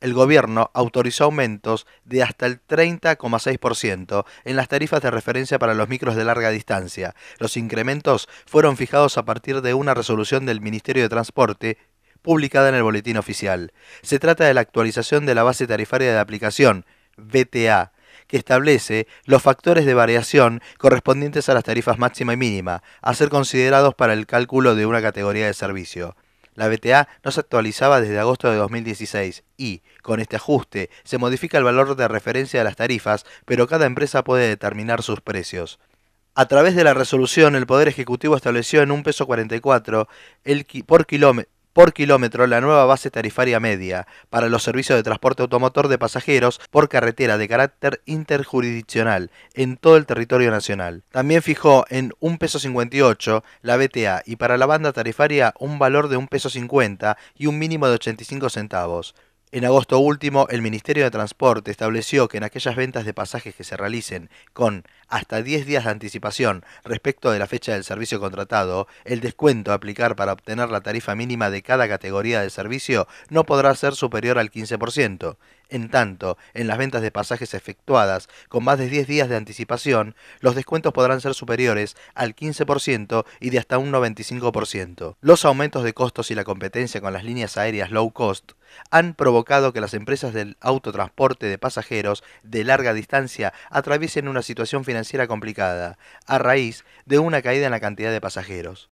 el gobierno autorizó aumentos de hasta el 30,6% en las tarifas de referencia para los micros de larga distancia. Los incrementos fueron fijados a partir de una resolución del Ministerio de Transporte publicada en el Boletín Oficial. Se trata de la actualización de la base tarifaria de aplicación, BTA, que establece los factores de variación correspondientes a las tarifas máxima y mínima, a ser considerados para el cálculo de una categoría de servicio. La BTA no se actualizaba desde agosto de 2016 y, con este ajuste, se modifica el valor de referencia de las tarifas, pero cada empresa puede determinar sus precios. A través de la resolución, el Poder Ejecutivo estableció en un peso 44 el por kilómetro por kilómetro la nueva base tarifaria media para los servicios de transporte automotor de pasajeros por carretera de carácter interjurisdiccional en todo el territorio nacional. También fijó en 1,58 peso la BTA y para la banda tarifaria un valor de un peso y un mínimo de 85 centavos. En agosto último, el Ministerio de Transporte estableció que en aquellas ventas de pasajes que se realicen con hasta 10 días de anticipación respecto de la fecha del servicio contratado, el descuento a aplicar para obtener la tarifa mínima de cada categoría de servicio no podrá ser superior al 15%. En tanto, en las ventas de pasajes efectuadas con más de 10 días de anticipación, los descuentos podrán ser superiores al 15% y de hasta un 95%. Los aumentos de costos y la competencia con las líneas aéreas low cost han provocado que las empresas del autotransporte de pasajeros de larga distancia atraviesen una situación financiera complicada, a raíz de una caída en la cantidad de pasajeros.